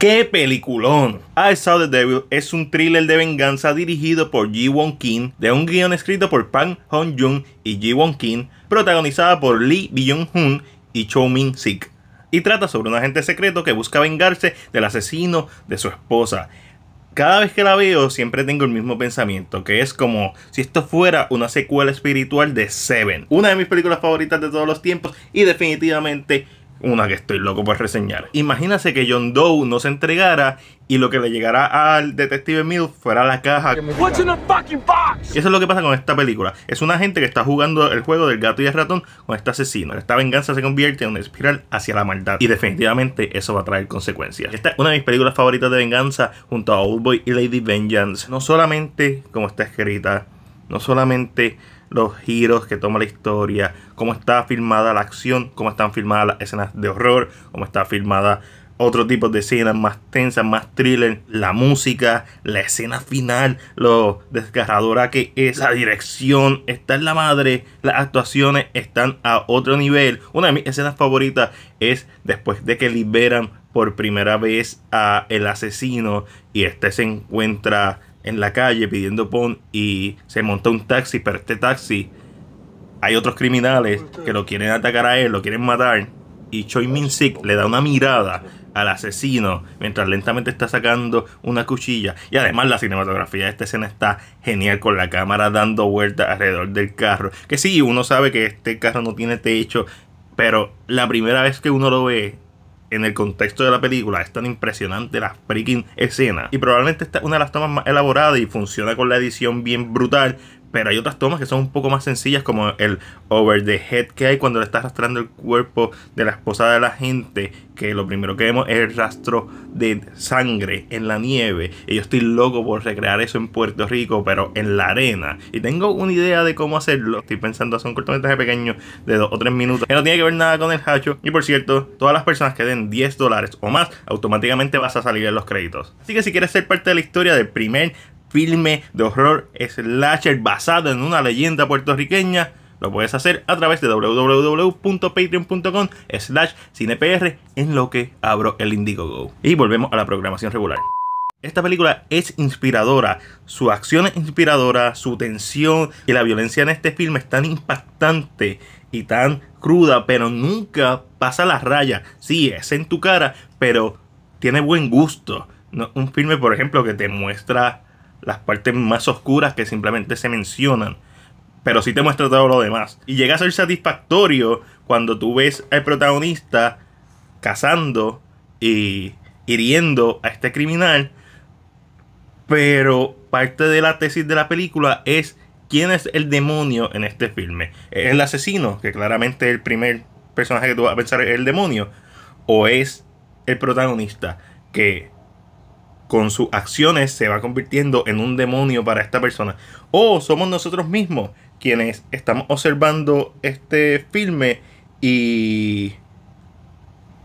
¡Qué peliculón! I Saw the Devil es un thriller de venganza dirigido por Ji Won Kim, de un guion escrito por Pang Hong Jun y Ji Won Kim, protagonizada por Lee Byung Hun y Cho Min Sik. Y trata sobre un agente secreto que busca vengarse del asesino de su esposa. Cada vez que la veo siempre tengo el mismo pensamiento, que es como si esto fuera una secuela espiritual de Seven, una de mis películas favoritas de todos los tiempos y definitivamente una que estoy loco por reseñar. Imagínense que John Doe no se entregara y lo que le llegara al detective Mills fuera la caja. eso es lo que pasa con esta película. Es una gente que está jugando el juego del gato y el ratón con este asesino. Esta venganza se convierte en una espiral hacia la maldad y definitivamente eso va a traer consecuencias. Esta es una de mis películas favoritas de venganza junto a Old Boy y Lady Vengeance. No solamente como está escrita, no solamente los giros que toma la historia, cómo está filmada la acción, cómo están filmadas las escenas de horror, cómo está filmada otro tipo de escenas más tensas, más thriller, la música, la escena final, lo desgarradora que es, la dirección está en la madre, las actuaciones están a otro nivel. Una de mis escenas favoritas es después de que liberan por primera vez a el asesino y este se encuentra en la calle pidiendo pon y se monta un taxi, pero este taxi hay otros criminales que lo quieren atacar a él, lo quieren matar y Choi Min Sik le da una mirada al asesino mientras lentamente está sacando una cuchilla y además la cinematografía de esta escena está genial con la cámara dando vueltas alrededor del carro que sí uno sabe que este carro no tiene techo pero la primera vez que uno lo ve en el contexto de la película es tan impresionante la freaking escena. Y probablemente esta es una de las tomas más elaboradas y funciona con la edición bien brutal. Pero hay otras tomas que son un poco más sencillas, como el over the head que hay cuando le está arrastrando el cuerpo de la esposa de la gente, que lo primero que vemos es el rastro de sangre en la nieve. Y yo estoy loco por recrear eso en Puerto Rico, pero en la arena. Y tengo una idea de cómo hacerlo. Estoy pensando hacer un cortometraje pequeño de dos o tres minutos, que no tiene que ver nada con el hacho. Y por cierto, todas las personas que den 10 dólares o más, automáticamente vas a salir en los créditos. Así que si quieres ser parte de la historia del primer filme de horror slasher basado en una leyenda puertorriqueña, lo puedes hacer a través de www.patreon.com slash cinepr en lo que abro el go Y volvemos a la programación regular. Esta película es inspiradora, su acción es inspiradora, su tensión y la violencia en este filme es tan impactante y tan cruda, pero nunca pasa la raya. Sí, es en tu cara, pero tiene buen gusto. un filme, por ejemplo, que te muestra las partes más oscuras que simplemente se mencionan. Pero sí te muestra todo lo demás. Y llega a ser satisfactorio cuando tú ves al protagonista cazando y hiriendo a este criminal. Pero parte de la tesis de la película es quién es el demonio en este filme. ¿Es el asesino, que claramente es el primer personaje que tú vas a pensar es el demonio? ¿O es el protagonista, que con sus acciones se va convirtiendo en un demonio para esta persona. O somos nosotros mismos quienes estamos observando este filme y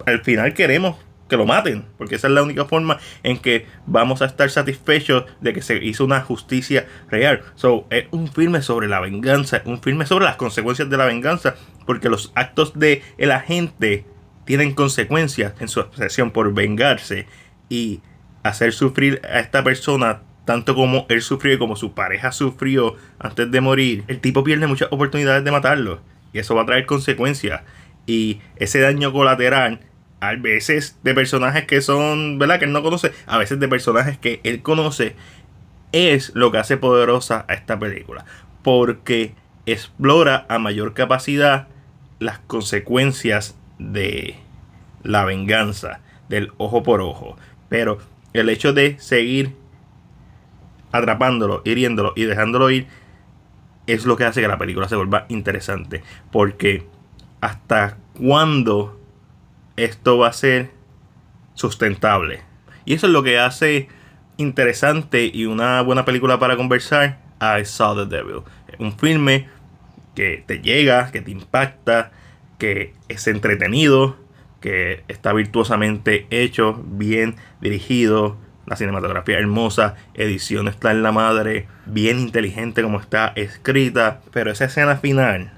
al final queremos que lo maten, porque esa es la única forma en que vamos a estar satisfechos de que se hizo una justicia real. So, es un filme sobre la venganza, un filme sobre las consecuencias de la venganza, porque los actos de el agente tienen consecuencias en su obsesión por vengarse y hacer sufrir a esta persona tanto como él sufrió y como su pareja sufrió antes de morir, el tipo pierde muchas oportunidades de matarlo. Y eso va a traer consecuencias. Y ese daño colateral, a veces de personajes que son, ¿verdad? Que él no conoce, a veces de personajes que él conoce, es lo que hace poderosa a esta película. Porque explora a mayor capacidad las consecuencias de la venganza, del ojo por ojo. Pero el hecho de seguir atrapándolo, hiriéndolo y dejándolo ir es lo que hace que la película se vuelva interesante. Porque hasta cuándo esto va a ser sustentable. Y eso es lo que hace interesante y una buena película para conversar I Saw the Devil. Un filme que te llega, que te impacta, que es entretenido, que está virtuosamente hecho, bien dirigido, la cinematografía hermosa, edición está en la madre, bien inteligente como está escrita, pero esa escena final...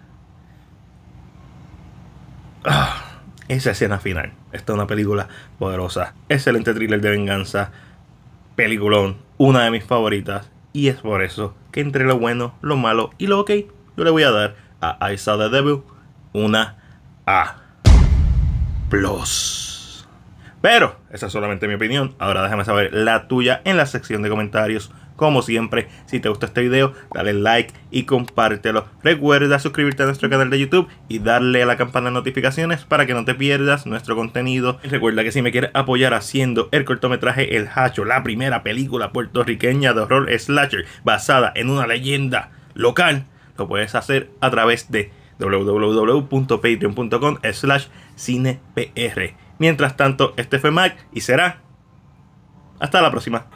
Ah, esa escena final. Esta es una película poderosa. Excelente thriller de venganza. Peliculón. Una de mis favoritas. Y es por eso que entre lo bueno, lo malo y lo ok, yo le voy a dar a I Saw the Devil una A. Pero esa es solamente mi opinión. Ahora déjame saber la tuya en la sección de comentarios. Como siempre, si te gusta este video, dale like y compártelo. Recuerda suscribirte a nuestro canal de YouTube y darle a la campana de notificaciones para que no te pierdas nuestro contenido. recuerda que si me quieres apoyar haciendo el cortometraje El Hacho, la primera película puertorriqueña de horror slasher basada en una leyenda local, lo puedes hacer a través de www.patreon.com slash cinepr. Mientras tanto, este fue Mac y será hasta la próxima.